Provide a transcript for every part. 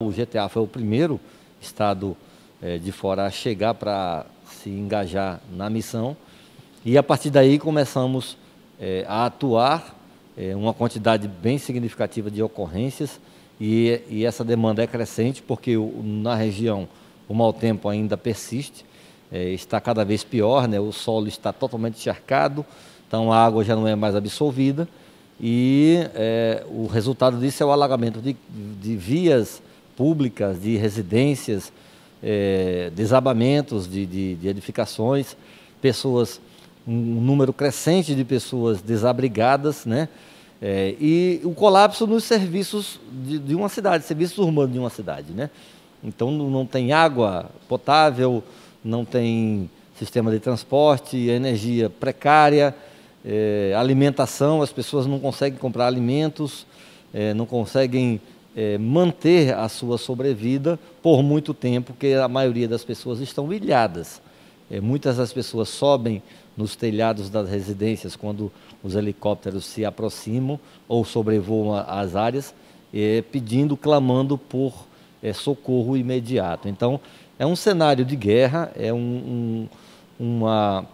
O GTA foi o primeiro estado é, de fora a chegar para se engajar na missão e a partir daí começamos é, a atuar é, uma quantidade bem significativa de ocorrências e, e essa demanda é crescente porque o, na região o mau tempo ainda persiste, está cada vez pior, né? o solo está totalmente encharcado, então a água já não é mais absorvida e o resultado disso é o alagamento de, de vias públicas, de residências, é, desabamentos de, de, de edificações, pessoas, um número crescente de pessoas desabrigadas, né? É, e o colapso nos serviços de, de, uma cidade, serviços urbanos de uma cidade. Né? Então não tem água potável, não tem sistema de transporte, energia precária, é, alimentação, as pessoas não conseguem comprar alimentos, é, não conseguem é, manter a sua sobrevida por muito tempo, porque a maioria das pessoas estão ilhadas. É, muitas das pessoas sobem nos telhados das residências quando os helicópteros se aproximam ou sobrevoam as áreas, é, pedindo, clamando por é, socorro imediato. Então, é um cenário de guerra, é um, um, uma,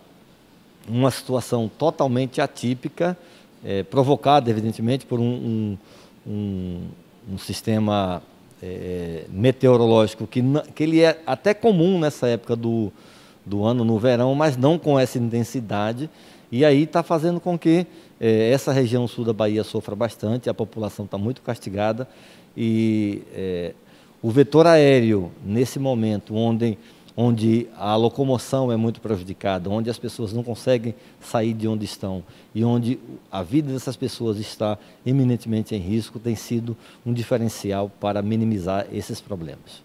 uma situação totalmente atípica, é, provocada, evidentemente, por um, um, um sistema é, meteorológico que, que ele é até comum nessa época do, do ano, no verão, mas não com essa intensidade. E aí está fazendo com que é, essa região sul da Bahia sofra bastante, a população está muito castigada. E é, o vetor aéreo, nesse momento, onde onde a locomoção é muito prejudicada, onde as pessoas não conseguem sair de onde estão e onde a vida dessas pessoas está eminentemente em risco, tem sido um diferencial para minimizar esses problemas.